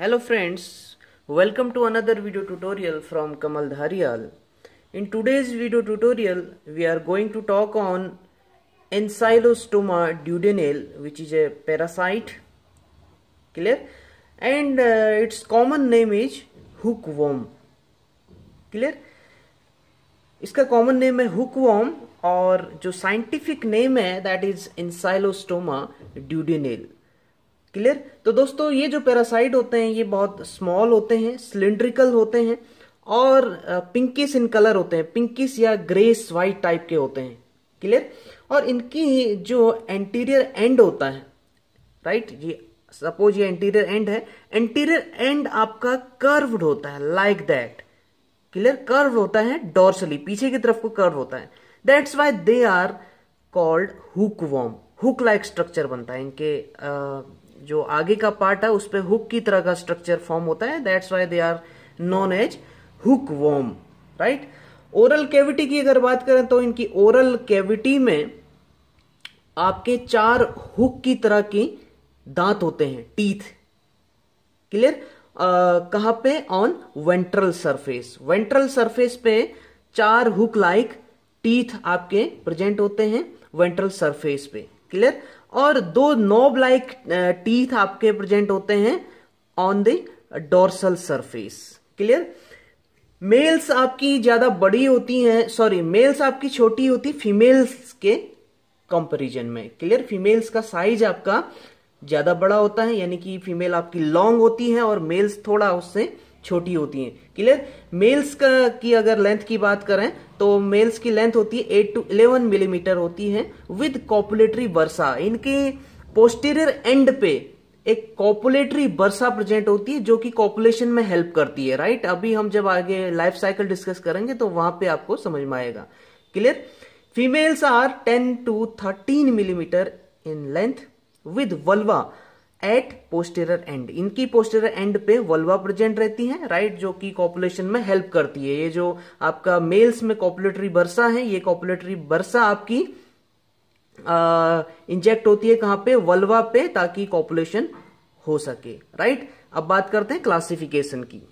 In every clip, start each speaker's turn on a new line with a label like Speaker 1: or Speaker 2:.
Speaker 1: Hello friends welcome to another video tutorial from Kamal Dhariyal in today's video tutorial we are going to talk on Ancylostoma duodenale which is a parasite clear and its common name is hookworm clear इसका common name है hookworm और जो scientific name है that is Ancylostoma duodenale clear तो दोस्तों ये जो parasite होते हैं ये बहुत स्मॉल होते हैं सिलेंड्रिकल होते हैं और पिंकिस इन कलर होते हैं पिंकिस या ग्रेस वाइट टाइप के होते हैं क्लियर और इनकी जो एंटीरियर एंड होता है राइट ये सपोज ये एंटीरियर एंड है एंटीरियर एंड आपका कर्व्ड होता है लाइक दैट क्लियर कर्व होता है डोर्सली पीछे की तरफ को कर्व होता है that's why they are called hookworm hook like structure बनता है इनके आ, जो आगे का पार्ट है उस पर हुक की तरह का स्ट्रक्चर फॉर्म होता है that's why they are known as hookworm right oral cavity की अगर बात करें तो इनकी ओरल कैविटी में आपके चार हुक की तरह की दांत होते हैं टीथ क्लियर कहां पे on ventral surface ventral surface पे चार हुक लाइक टीथ आपके प्रेजेंट होते हैं वेंट्रल सरफेस पे क्लियर और दो नोब लाइक टीथ आपके प्रेजेंट होते हैं on the dorsal surface clear males आपकी ज्यादा बड़ी होती हैं सॉरी मेल्स आपकी छोटी होती फीमेल्स के कंपैरिजन में क्लियर फीमेल्स का साइज आपका ज्यादा बड़ा होता है यानी कि फीमेल आपकी लॉन्ग होती है और मेल्स थोड़ा उससे छोटी होती हैं क्लियर मेल्स का की अगर लेंथ की बात करें तो मेल्स की लेंथ होती है 8 टू 11 मिलीमीटर होती है विद कॉपुलेटरी बर्सा इनके पोस्टीरियर एंड पे एक कॉपुलेटरी बर्सा प्रेजेंट होती है जो कि कॉपुलेशन में हेल्प करती है राइट अभी हम जब आगे लाइफ साइकिल डिस्कस करेंगे तो वहां पे आपको समझ में आएगा clear females are 10 to 13 millimetre in length with vulva at posterior end इनकी पोस्टेरर एंड पे वल्वा प्रेजेंट रहती है राइट जो कि कॉपुलेशन में हेल्प करती है ये जो आपका मेल्स में कॉपुलेटरी बरसा है ये कॉपुलेटरी बर्सा आपकी इंजेक्ट होती है कहां पे वल्वा पे ताकि कॉपुलेशन हो सके राइट अब बात करते हैं क्लासिफिकेशन की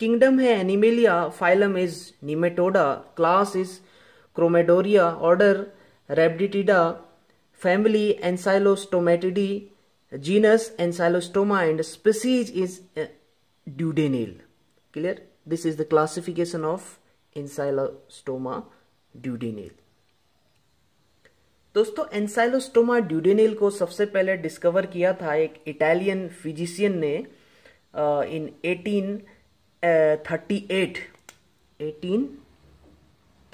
Speaker 1: किंगडम है Animalia phylum is Nematoda class is Chromadorea order Rhabditida Family Ancylostomatidae, genus Ancylostoma and species is uh, duodenal. Clear? This is the classification of Ancylostoma duodenal. दोस्तों एंसाइलोस्टोमा ड्यूडेनिल को सबसे पहले डिस्कवर किया था एक Italian physician ने इन 1838 18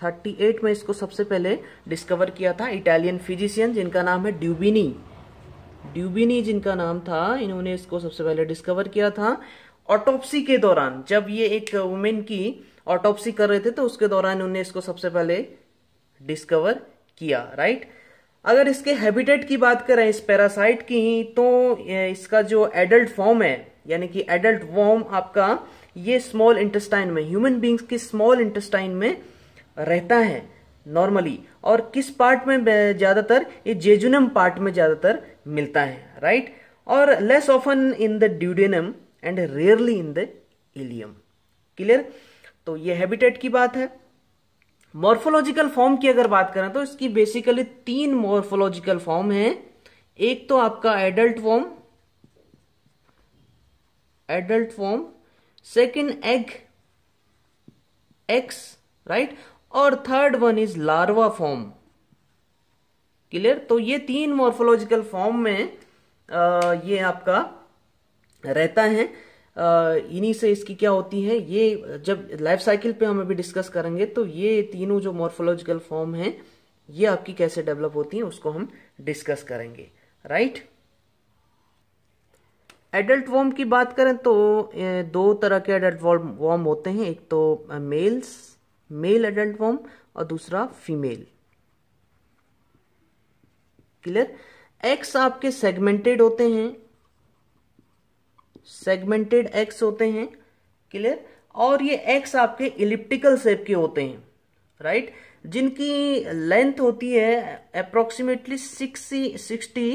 Speaker 1: eight में इसको सबसे पहले डिस्कवर किया था इटालियन फिजिशियन जिनका नाम है ड्यूबिनी ड्यूबिनी जिनका नाम था इन्होंने इसको सबसे पहले डिस्कवर किया था ऑटोप्सी के दौरान जब ये एक वुमेन की ऑटोप्सी कर रहे थे तो उसके दौरान उन्होंने इसको सबसे पहले डिस्कवर किया राइट अगर इसके हैबिटेट की बात करें इस पैरासाइट की तो इसका जो एडल्ट फॉर्म है यानी कि एडल्ट वॉर्म आपका ये स्मॉल इंटेस्टाइन में ह्यूमन बींग्स की स्मॉल इंटेस्टाइन में रहता है नॉर्मली और किस पार्ट में ज़्यादातर ये जेजुनम पार्ट में ज़्यादातर मिलता है राइट और less often in the duodenum and rarely in the ileum clear तो ये हैबिटेट की बात है मॉर्फोलॉजिकल फॉर्म की अगर बात करें तो इसकी बेसिकली तीन मॉर्फोलॉजिकल फॉर्म है एक तो आपका adult form adult form second eggs right और third one is larva form clear तो ये तीन मॉर्फोलॉजिकल फॉर्म में आ, ये आपका रहता है इन्हीं से इसकी क्या होती है ये जब लाइफ साइकिल पे हम अभी डिस्कस करेंगे तो ये तीनों जो मॉर्फोलॉजिकल फॉर्म है ये आपकी कैसे डेवलप होती है उसको हम डिस्कस करेंगे राइट एडल्ट वॉर्म की बात करें तो दो तरह के एडल्ट वॉर्म होते हैं एक तो मेल्स मेल एडल्ट फॉर्म और दूसरा फीमेल क्लियर एक्स आपके सेगमेंटेड होते हैं सेगमेंटेड एक्स होते हैं क्लियर और ये एक्स आपके इलिप्टिकल शेप के होते हैं राइट right? जिनकी लेंथ होती है अप्रोक्सीमेटली सिक्स सिक्सटी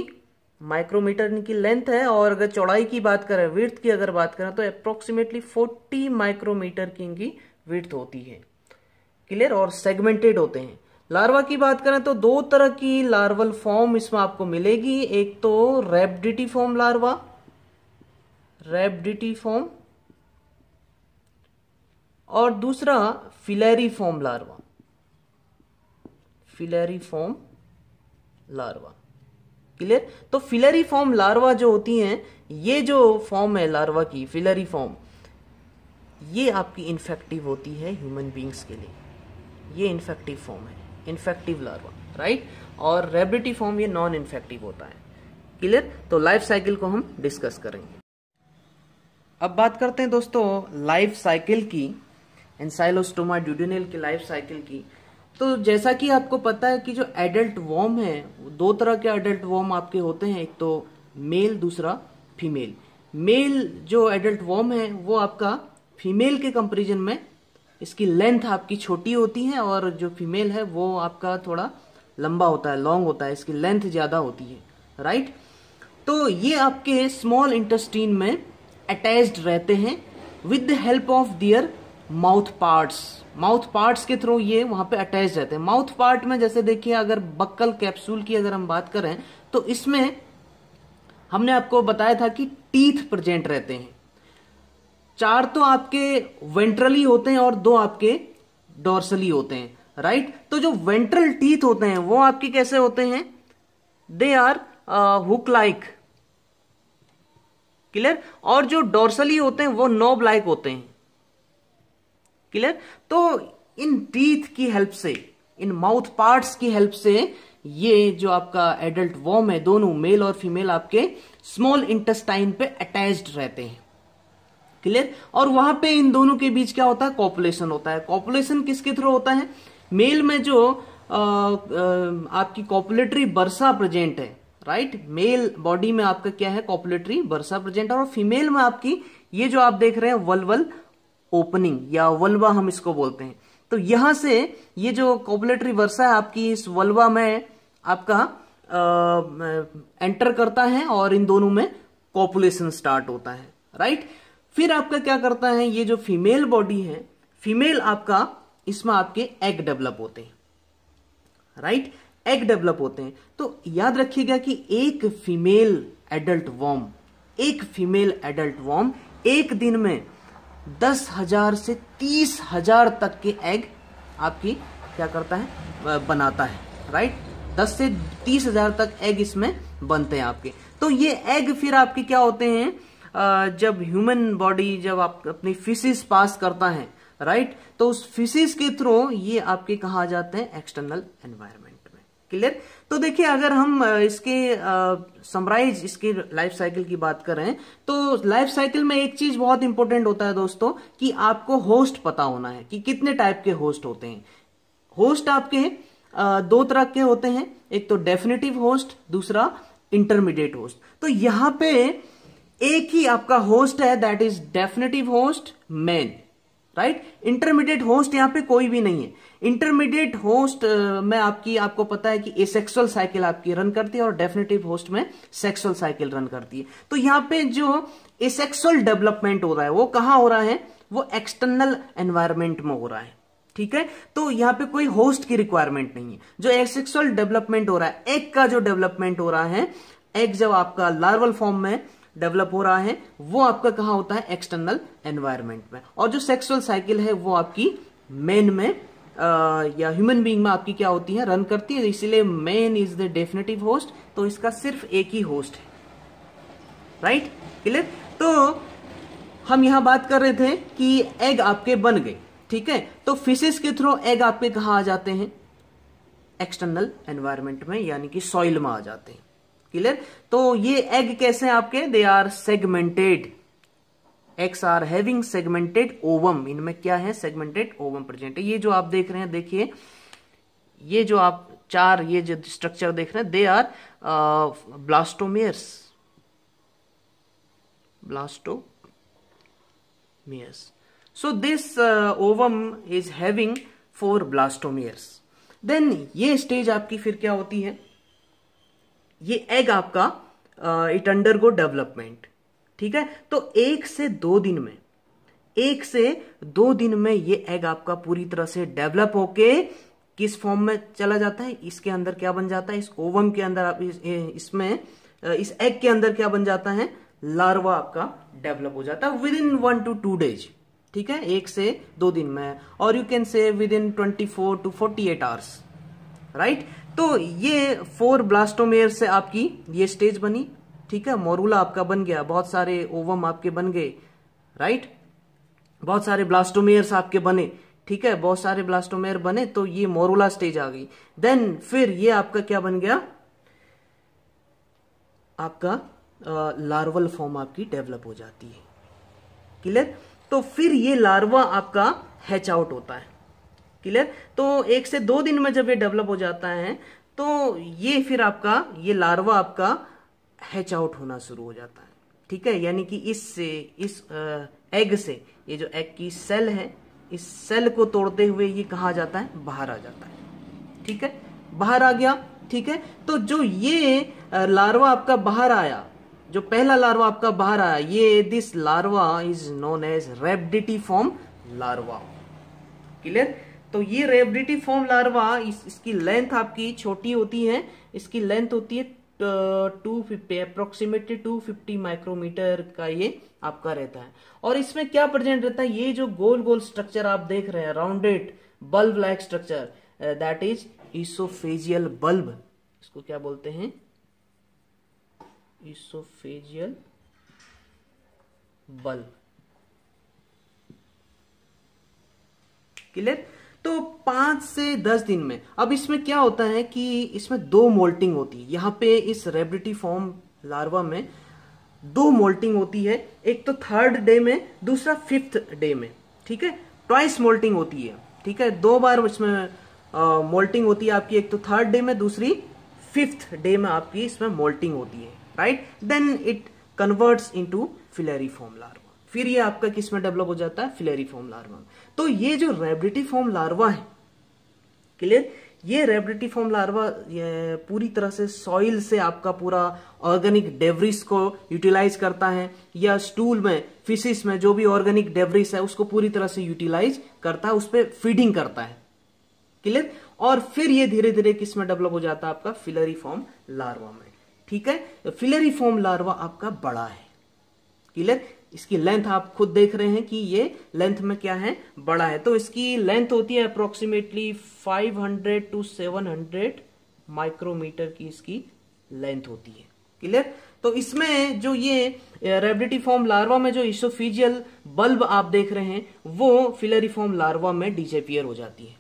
Speaker 1: माइक्रोमीटर इनकी लेंथ है और अगर चौड़ाई की बात करें विर्थ की अगर बात करें तो अप्रोक्सीमेटली फोर्टी माइक्रोमीटर की इनकी विर्थ होती है क्लियर और सेगमेंटेड होते हैं लार्वा की बात करें तो दो तरह की लार्वल फॉर्म इसमें आपको मिलेगी एक तो rhabditiform larva rhabditiform और दूसरा filariform larva filariform larva clear तो फिलेरी फॉर्म लार्वा जो होती हैं ये जो फॉर्म है लार्वा की फिलरी फॉर्म ये आपकी इन्फेक्टिव होती है ह्यूमन बींग्स के लिए ये इन्फेक्टिव फॉर्म है इन्फेक्टिव लार्वा राइट और रेबिटी फॉर्म ये नॉन इन्फेक्टिव होता है क्लियर तो लाइफ साइकिल को हम डिस्कस करेंगे अब बात करते हैं दोस्तों लाइफ साइकिल की एनसाइलोस्टोमा ड्यूडिनल की लाइफ साइकिल की तो जैसा कि आपको पता है कि जो एडल्ट वॉर्म है दो तरह के एडल्ट वॉर्म आपके होते हैं एक तो मेल दूसरा फीमेल मेल जो एडल्ट वॉर्म है वो आपका फीमेल के कंपेरिजन में इसकी लेंथ आपकी छोटी होती है और जो फीमेल है वो आपका थोड़ा लंबा होता है लॉन्ग होता है इसकी लेंथ ज़्यादा होती है राइट तो ये आपके स्मॉल इंटेस्टीन में अटैच्ड रहते हैं with the help of their mouth parts mouth parts के थ्रू ये वहां पे अटैच रहते हैं माउथ पार्ट में जैसे देखिए अगर बक्कल कैप्सूल की अगर हम बात करें तो इसमें हमने आपको बताया था कि टीथ प्रेजेंट रहते हैं चार तो आपके वेंट्रली होते हैं और दो आपके डोर्सली होते हैं राइट तो जो वेंट्रल टीथ होते हैं वो आपके कैसे होते हैं they are hook like clear और जो डोर्सली होते हैं वो नोब लाइक होते हैं क्लियर तो इन टीथ की हेल्प से इन माउथ पार्ट्स की हेल्प से ये जो आपका एडल्ट वॉम है दोनों मेल और फीमेल आपके स्मॉल इंटेस्टाइन पे अटैच्ड रहते हैं क्लियर और वहां पे इन दोनों के बीच क्या होता है कॉपुलेशन होता है कॉपुलेशन किसके थ्रू होता है मेल में जो आ, आ, आपकी कॉपुलेटरी बरसा प्रेजेंट है राइट मेल बॉडी में आपका क्या है कॉपुलेटरी बरसा प्रेजेंट और फीमेल में आपकी ये जो आप देख रहे हैं वलवल ओपनिंग या वल्वा हम इसको बोलते हैं तो यहां से ये जो कॉपुलेटरी वर्षा है आपकी इस वल्वा में आपका आ, एंटर करता है और इन दोनों में कॉपुलेशन स्टार्ट होता है राइट फिर आपका क्या करता है ये जो फीमेल बॉडी है फीमेल आपका इसमें आपके एग डेवलप होते हैं राइट एग डेवलप होते हैं तो याद रखिएगा कि एक फीमेल एडल्ट वॉर्म एक फीमेल एडल्ट वॉम एक दिन में दस हजार से तीस हजार तक के एग आपकी क्या करता है बनाता है राइट दस से तीस हजार तक एग इसमें बनते हैं आपके तो ये एग फिर आपके क्या होते हैं जब ह्यूमन बॉडी जब आप अपनी फिसिस पास करता है राइट तो उस फिसिस के थ्रू ये आपके कहा जाते हैं एक्सटर्नल एनवायरमेंट में क्लियर तो देखिए अगर हम इसके समराइज इसके लाइफ साइकिल की बात करें तो लाइफ साइकिल में एक चीज बहुत इंपॉर्टेंट होता है दोस्तों कि आपको होस्ट पता होना है कि कितने टाइप के होस्ट होते हैं होस्ट आपके दो तरह के होते हैं एक तो डेफिनेटिव होस्ट दूसरा इंटरमीडिएट होस्ट तो यहां पे एक ही आपका होस्ट है that is definitive host man right intermediate host यहां पे कोई भी नहीं है इंटरमीडिएट होस्ट में आपकी आपको पता है कि एसेक्सुअल साइकिल आपकी रन करती है और डेफिनेटिव होस्ट में सेक्सुअल साइकिल रन करती है तो यहां पे जो एसेक्सुअल डेवलपमेंट हो रहा है वो कहां हो रहा है वो एक्सटर्नल एनवायरमेंट में हो रहा है ठीक है तो यहां पे कोई होस्ट की रिक्वायरमेंट नहीं है जो एसेक्सुअल डेवलपमेंट हो रहा है एग का जो डेवलपमेंट हो रहा है एग जब आपका लार्वल फॉर्म में डेवलप हो रहा है वो आपका कहा होता है एक्सटर्नल एनवायरमेंट में और जो सेक्सुअल साइकिल है वो आपकी मेन में आ, या ह्यूमन बींग में आपकी क्या होती है रन करती है इसीलिए man is the definitive host तो इसका सिर्फ एक ही होस्ट है राइट क्लियर तो हम यहां बात कर रहे थे कि एग आपके बन गए ठीक है तो फिशेस के थ्रू एग आपके कहा आ जाते हैं एक्सटर्नल एनवायरमेंट में यानी कि सॉइल में आ जाते हैं क्लियर तो ये एग कैसे हैं आपके they are segmented eggs are having segmented ovum इनमें क्या है सेगमेंटेड ओवम प्रेजेंट ये जो आप देख रहे हैं देखिए ये जो आप चार ये जो स्ट्रक्चर देख रहे हैं they are blastomeres blastomeres so this ovum is having four blastomeres then ये स्टेज आपकी फिर क्या होती है ये एग आपका इट अंडर गो डेवलपमेंट ठीक है तो एक से दो दिन में एक से दो दिन में ये एग आपका पूरी तरह से डेवलप होके किस फॉर्म में चला जाता है इसके अंदर क्या बन जाता है इस ओवम के अंदर आप इस, इसमें इस एग के अंदर क्या बन जाता है लार्वा आपका डेवलप हो जाता है within one two two days ठीक है एक से दो दिन में और you can say within twenty four to forty eight hours right तो ये फोर ब्लास्टोमेयर से आपकी ये स्टेज बनी ठीक है मोरूला आपका बन गया बहुत सारे ओवम आपके बन गए राइट बहुत सारे ब्लास्टोमेयर्स आपके बने ठीक है बहुत सारे ब्लास्टोमेयर बने तो ये मोरूला स्टेज आ गई देन फिर ये आपका क्या बन गया आपका लार्वल फॉर्म आपकी डेवलप हो जाती है क्लियर तो फिर ये लार्वा आपका हैच आउट होता है क्लियर तो एक से दो दिन में जब ये डेवलप हो जाता है तो ये फिर आपका ये लार्वा आपका हैच आउट होना शुरू हो जाता है ठीक है यानी कि इससे इस एग से ये जो एग की सेल है इस सेल को तोड़ते हुए ये कहा जाता है बाहर आ जाता है ठीक है बाहर आ गया ठीक है तो जो ये लार्वा आपका बाहर आया जो पहला लार्वा आपका बाहर आया ये this larva is known as rhabditiform larva clear तो ये रेबडिटी फॉर्म लार्वा इस, इसकी लेंथ आपकी छोटी होती है इसकी लेंथ होती है two fifty approximately two fifty micrometre का ये आपका रहता है और इसमें क्या प्रेजेंट रहता है ये जो गोल गोल स्ट्रक्चर आप देख रहे हैं rounded bulb like structure that is oesophageal bulb इसको क्या बोलते हैं इसोफेजियल बल्ब क्लियर तो पांच से दस दिन में अब इसमें क्या होता है कि इसमें दो मोल्टिंग होती है यहाँ पे इस रेबिटी फॉर्म लार्वा में दो मोल्टिंग होती है एक तो थर्ड डे में दूसरा फिफ्थ डे में ठीक है ट्वाइस मोल्टिंग होती है ठीक है दो बार इसमें मोल्टिंग होती है आपकी एक तो थर्ड डे में दूसरी फिफ्थ डे में आपकी इसमें मोल्टिंग होती है right then it converts into filariform larva फिर ये आपका किसमें डेवलप हो जाता है फिलेरी फॉर्म लार्वा में तो ये जो रेबडिटी फॉर्म लार्वा है क्लियर ये रेबडिटी फॉर्म लार्वा ये पूरी तरह से सॉइल से आपका पूरा ऑर्गेनिक डेवरिस को यूटिलाइज करता है या स्टूल में फिशिस में जो भी ऑर्गेनिक डेवरिस है उसको पूरी तरह से यूटिलाइज करता है उस पर फीडिंग करता है क्लियर और फिर ये धीरे धीरे किसमें डेवलप हो जाता है आपका फिलरी फॉर्म लार्वा में ठीक है फिलरी फॉर्म लार्वा आपका बड़ा है क्लियर इसकी लेंथ आप खुद देख रहे हैं कि ये लेंथ में क्या है बड़ा है तो इसकी लेंथ होती है अप्रोक्सीमेटली 500 टू 700 माइक्रोमीटर की इसकी लेंथ होती है क्लियर तो इसमें जो ये फॉर्म लार्वा में जो इसोफिजियल बल्ब आप देख रहे हैं वो फिलरी फॉर्म लार्वा में डिजेपियर हो जाती है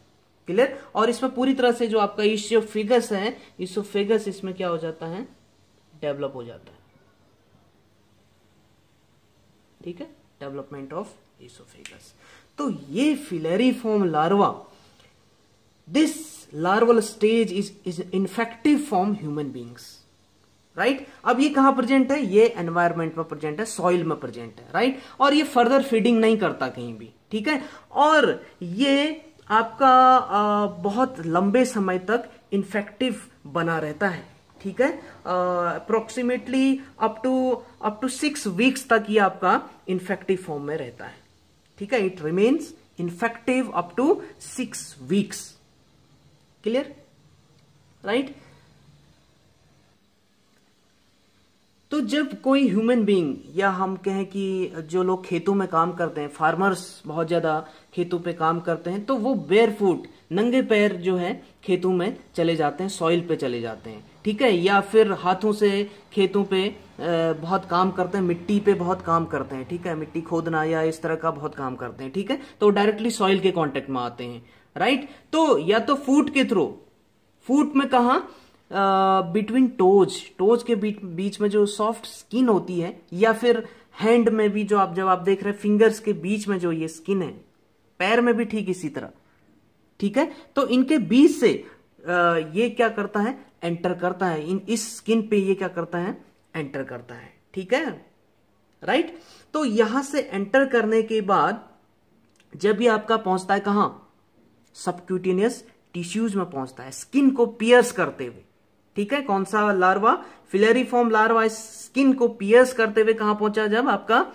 Speaker 1: क्लियर और इसमें पूरी तरह से जो आपका इशियोफिगस है इसोफिगस इसमें क्या हो जाता है डेवलप हो जाता है ठीक है डेवलपमेंट ऑफ इसोफेगस तो ये form larva this larval stage is is infective form human beings right अब ये कहां प्रेजेंट है ये एनवायरमेंट में प्रेजेंट है सॉइल में प्रेजेंट है राइट right? और ये फर्दर फीडिंग नहीं करता कहीं भी ठीक है और ये आपका आ, बहुत लंबे समय तक इन्फेक्टिव बना रहता है ठीक है approximately up to up to six weeks तक ये आपका इन्फेक्टिव फॉर्म में रहता है ठीक है it remains infective up to six weeks clear right तो जब कोई ह्यूमन बीइंग या हम कहें कि जो लोग खेतों में काम करते हैं फार्मर्स बहुत ज़्यादा खेतों पे काम करते हैं तो वो बेयर फूट नंगे पैर जो है खेतों में चले जाते हैं सॉइल पे चले जाते हैं ठीक है या फिर हाथों से खेतों पे बहुत काम करते हैं मिट्टी पे बहुत काम करते हैं ठीक है मिट्टी खोदना या इस तरह का बहुत काम करते हैं ठीक है तो डायरेक्टली सॉइल के कांटेक्ट में आते हैं राइट तो या तो फूट के थ्रू फूट में कहा बिटवीन टोज टोज के बीच बीच में जो सॉफ्ट स्किन होती है या फिर हैंड में भी जो आप जब आप देख रहे हैं फिंगर्स के बीच में जो ये स्किन है पैर में भी ठीक इसी तरह ठीक है तो इनके बीच से आ, ये क्या करता है एंटर करता है इन इस स्किन पे ये क्या करता है एंटर करता है ठीक है राइट right? तो यहां से एंटर करने के बाद जब ये आपका पहुंचता है कहां सबक्यूटेनियस टिश्यूज में पहुंचता है स्किन को पियर्स करते हुए ठीक है कौन सा larva filariform larva skin को पियर्स करते हुए कहां पहुंचा जब आपका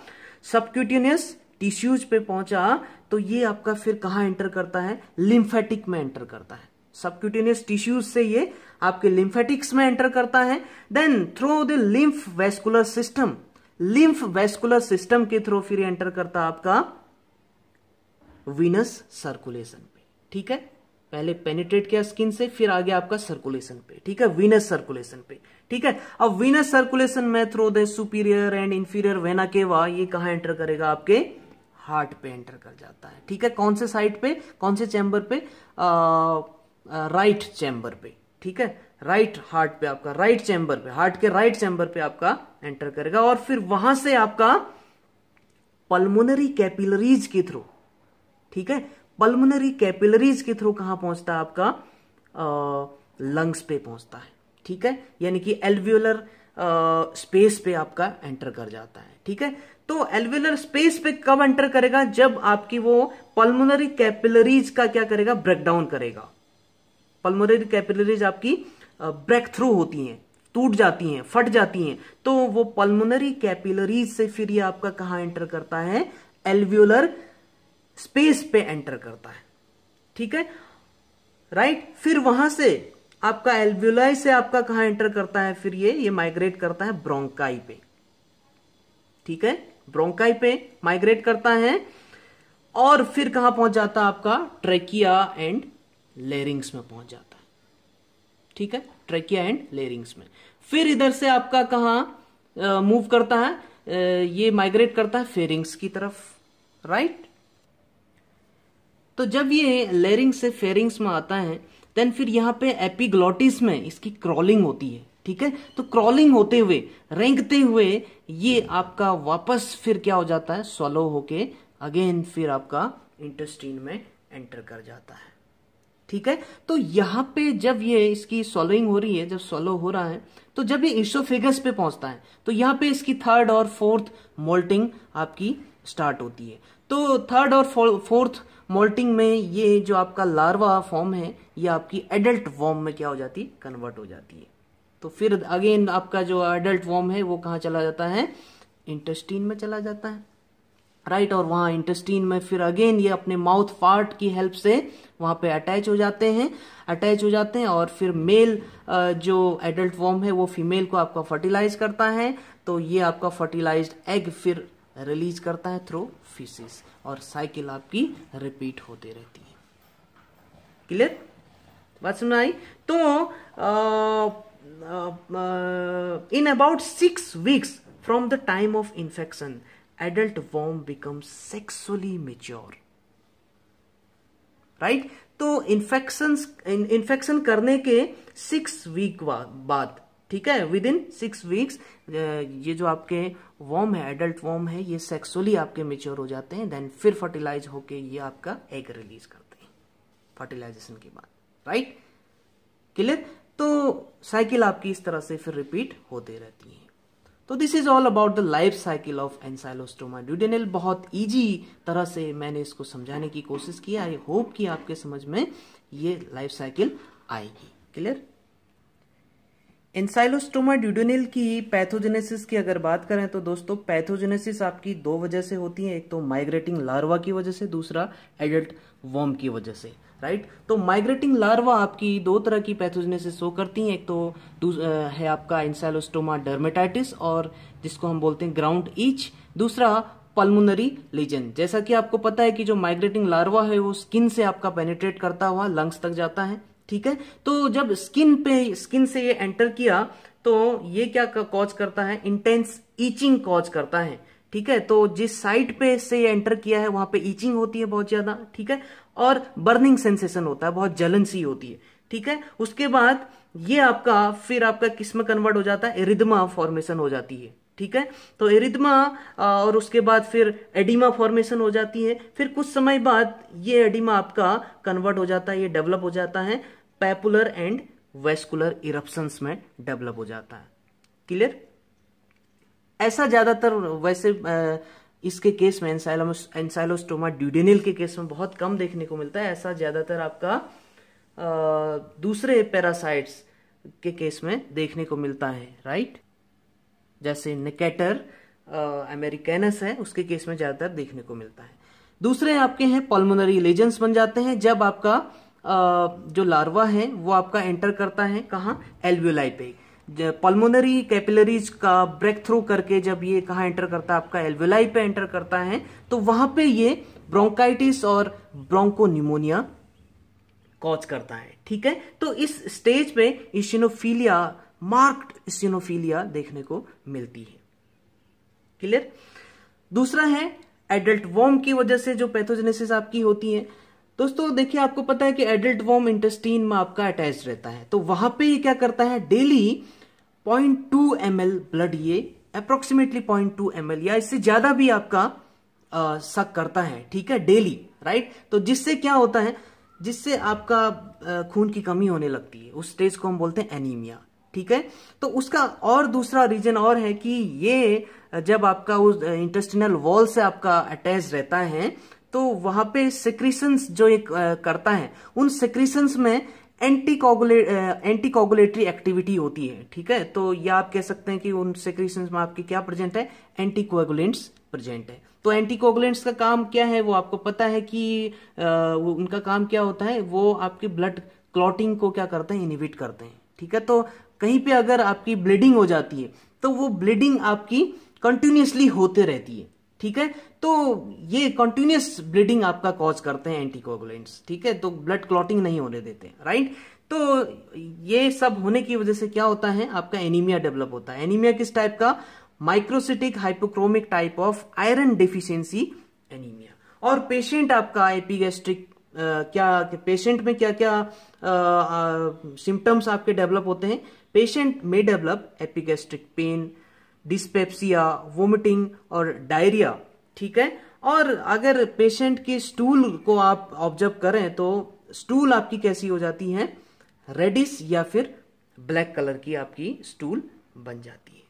Speaker 1: सबक्यूटेनियस टिश्यूज पे पहुंचा तो ये आपका फिर कहां एंटर करता है लिम्फेटिक में एंटर करता है सबक्यूटेनियस टिश्यूज से ये आपके लिम्फेटिक्स में एंटर करता है then through the lymph vascular system lymph vascular system के थ्रू फिर एंटर करता आपका विनस सर्कुलेशन पे ठीक है पहले पेनिट्रेट किया स्किन से फिर आगे आपका सर्कुलेशन पे ठीक है विनस सर्कुलेशन पे ठीक है अब विनस सर्कुलेशन में through the superior and inferior vena cava ये कहा एंटर करेगा आपके हार्ट पे एंटर कर जाता है ठीक है कौन से साइड पे कौन से चैम्बर पे आ, राइट चैम्बर पे ठीक है राइट हार्ट पे आपका राइट चैम्बर पे हार्ट के राइट चैम्बर पे आपका एंटर करेगा और फिर वहां से आपका पल्मोनरी कैपिलरीज के थ्रू ठीक है पल्मोनरी कैपिलरीज के थ्रू कहां पहुंचता है आपका लंग्स पे पहुंचता है ठीक है यानी कि एल्वियोलर स्पेस पे आपका एंटर कर जाता है ठीक है तो एल्वियोलर स्पेस पे कब एंटर करेगा जब आपकी वो पल्मोनरी कैपिलरीज का क्या करेगा ब्रेकडाउन करेगा पल्मोनरी कैपिलरीज आपकी ब्रेक थ्रू होती हैं टूट जाती हैं फट जाती हैं तो वो पल्मोनरी कैपिलरीज से फिर ये आपका कहाँ एंटर करता है एल्व्यूलर स्पेस पे एंटर करता है ठीक है राइट फिर वहां से आपका एल्व्यूलाई से आपका कहा एंटर करता है फिर ये ये माइग्रेट करता है ब्रोंकाई पे ठीक है ब्रोंकाई पे माइग्रेट करता है और फिर कहां पहुंच जाता है आपका ट्रेकिया एंड लेरिंग्स में पहुंच जाता है ठीक है ट्रेकिया एंड लेरिंग्स में फिर इधर से आपका कहा मूव करता है uh, ये माइग्रेट करता है फेरिंग्स की तरफ राइट तो जब ये लेरिंग से फेरिंग्स में आता है देन फिर यहां पे एपिग्लॉटिस में इसकी क्रॉलिंग होती है ठीक है तो क्रॉलिंग होते हुए रेंगते हुए ये आपका वापस फिर क्या हो जाता है सोलो होके अगेन फिर आपका इंटेस्टीन में एंटर कर जाता है ठीक है तो यहां पे जब ये इसकी सॉलोइंग हो रही है जब सॉलो हो रहा है तो जब ये इशोफेगस पे पहुंचता है तो यहां पे इसकी थर्ड और फोर्थ मोल्टिंग आपकी स्टार्ट होती है तो थर्ड और फोर्थ मोल्टिंग में ये जो आपका लार्वा फॉर्म है ये आपकी एडल्ट वॉर्म में क्या हो जाती है कन्वर्ट हो जाती है तो फिर अगेन आपका जो एडल्ट वॉर्म है वो कहाँ चला जाता है इंटेस्टीन में चला जाता है राइट और वहां इंटेस्टीन में फिर अगेन ये अपने माउथ पार्ट की हेल्प से वहां पे अटैच हो जाते हैं अटैच हो जाते हैं और फिर मेल जो एडल्ट वॉर्म है वो फीमेल को आपका फर्टिलाइज करता है तो ये आपका फर्टिलाइज्ड एग फिर रिलीज करता है थ्रू फीसिस और साइकिल आपकी रिपीट होती रहती है क्लियर बात सुन आई तो in about six weeks from the time of infection adult worm becomes sexually mature right तो इन्फेक्शन इन्फेक्शन करने के सिक्स वीक बाद ठीक है विद इन सिक्स वीक्स ये जो आपके वॉर्म है एडल्ट वॉर्म है ये सेक्सुअली आपके मेच्योर हो जाते हैं देन फिर फर्टिलाइज होके ये आपका एग रिलीज करते हैं फर्टिलाइजेशन के बाद राइट क्लियर तो साइकिल आपकी इस तरह से फिर रिपीट होते रहती है तो this is all about the life cycle of Ancylostoma duodenale बहुत ईजी तरह से मैंने इसको समझाने की कोशिश की आई होप कि आपके समझ में ये लाइफ साइकिल आएगी क्लियर एनसाइलोस्टोमा ड्यूडेनल की पैथोजेनेसिस की अगर बात करें तो दोस्तों पैथोजेनेसिस आपकी दो वजह से होती है एक तो माइग्रेटिंग लार्वा की वजह से दूसरा एडल्ट वॉर्म की वजह से राइट तो माइग्रेटिंग लार्वा आपकी दो तरह की पैथोजनेसिस शो करती हैं एक तो है आपका इंसेलोस्टोमा डर्मेटाइटिस और जिसको हम बोलते हैं ग्राउंड ईच दूसरा पल्मोनरी लीजन जैसा कि आपको पता है कि जो माइग्रेटिंग लार्वा है वो स्किन से आपका पेनिट्रेट करता हुआ लंग्स तक जाता है ठीक है तो जब स्किन पे स्किन से ये एंटर किया तो ये क्या कॉज करता है इंटेंस ईचिंग कॉज करता है ठीक है तो जिस साइट पे से ये एंटर किया है वहां पे ईचिंग होती है बहुत ज्यादा ठीक है और बर्निंग सेंसेशन होता है बहुत जलन सी होती है ठीक है उसके बाद ये आपका फिर आपका किस्म कन्वर्ट हो जाता है एरिदमा फॉर्मेशन हो जाती है ठीक है तो एरिदमा और उसके बाद फिर एडिमा फॉर्मेशन हो जाती है फिर कुछ समय बाद ये एडिमा आपका कन्वर्ट हो जाता है ये डेवलप हो जाता है पैपुलर एंड वेस्कुलर इरप्शंस में डेवलप हो जाता है क्लियर ऐसा ज़्यादातर वैसे इसके केस में एंसाइलोस्टोमा ड्यूडेनल के केस में बहुत कम देखने को मिलता है ऐसा ज़्यादातर आपका दूसरे पैरासाइट्स के केस में देखने को मिलता है राइट जैसे निकेटर अमेरिकेनस है उसके केस में ज़्यादातर देखने को मिलता है दूसरे आपके हैं पल्मोनरी लेजेंस बन जाते हैं जब आपका जो लार्वा है वो आपका एंटर करता है कहाँ एल्व्यूलाई पे पल्मोनरी कैपिलरीज का ब्रेक थ्रू करके जब ये कहा एंटर करता है आपका एल्वेलाई पे एंटर करता है तो वहां पे ये ब्रोंकाइटिस और ब्रोंको निमोनिया कॉज करता है ठीक है तो इस स्टेज पे इशिनोफीलिया मार्क्ड इशिनोफीलिया देखने को मिलती है क्लियर दूसरा है एडल्ट वॉर्म की वजह से जो पैथोजेनेसिस आपकी होती है दोस्तों देखिए आपको पता है कि एडल्ट वॉर्म इंटेस्टीन में आपका अटैच रहता है तो वहां पे ये क्या करता है daily point two M blood ये अप्रोक्सीमेटली पॉइंट टू एम या इससे ज्यादा भी आपका शक सक करता है ठीक है डेली राइट तो जिससे क्या होता है जिससे आपका खून की कमी होने लगती है उस स्टेज को हम बोलते हैं एनीमिया ठीक है तो उसका और दूसरा रीजन और है कि ये जब आपका उस इंटेस्टिनल वॉल से आपका अटैच रहता है तो वहां पे सिक्रीशंस जो एक करता है उन सिक्रीशंस में एंटीकोगुलेट एंटीकोगुलेटरी एक्टिविटी होती है ठीक है तो ये आप कह सकते हैं कि उन सेक्रीशन में आपके क्या प्रेजेंट है एंटीकोगुलेंट्स प्रेजेंट है तो एंटीकोगुलेंट्स का काम क्या है वो आपको पता है कि आ, उनका काम क्या होता है वो आपके ब्लड क्लॉटिंग को क्या करते हैं इनिविट करते हैं ठीक है तो कहीं पे अगर आपकी ब्लीडिंग हो जाती है तो वो ब्लीडिंग आपकी कंटिन्यूसली होते रहती है ठीक है तो ये कंटिन्यूस ब्लीडिंग आपका कॉज करते हैं एंटीकोगुलेंट्स ठीक है तो ब्लड क्लॉटिंग नहीं होने देते राइट तो ये सब होने की वजह से क्या होता है आपका एनीमिया डेवलप होता है एनीमिया किस टाइप का microcytic hypochromic type of iron deficiency anaemia और पेशेंट आपका एपीगेस्ट्रिक क्या पेशेंट में क्या क्या सिम्टम्स आपके डेवलप होते हैं पेशेंट में develop epigastric pain dyspepsia vomiting और डायरिया ठीक है और अगर पेशेंट के स्टूल को आप ऑब्जर्व करें तो स्टूल आपकी कैसी हो जाती है रेडिस या फिर ब्लैक कलर की आपकी स्टूल बन जाती है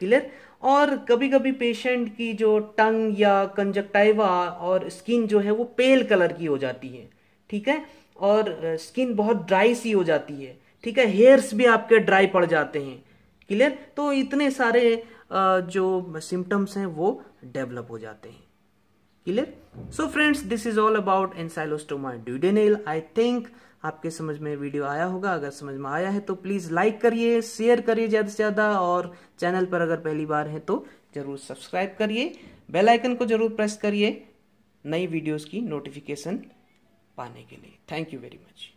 Speaker 1: क्लियर और कभी कभी पेशेंट की जो टंग या कंजक्टाइवा और स्किन जो है वो पेल कलर की हो जाती है ठीक है और स्किन बहुत ड्राई सी हो जाती है ठीक है हेयर्स भी आपके ड्राई पड़ जाते हैं क्लियर तो इतने सारे जो सिम्टम्स हैं वो डेवलप हो जाते हैं clear so friends this is all about Ancylostoma duodenale I think आपके समझ में वीडियो आया होगा अगर समझ में आया है तो प्लीज लाइक करिए शेयर करिए ज्यादा से ज्यादा और चैनल पर अगर पहली बार है तो जरूर सब्सक्राइब करिए बेल आइकन को जरूर प्रेस करिए नई वीडियोस की नोटिफिकेशन पाने के लिए थैंक यू वेरी मच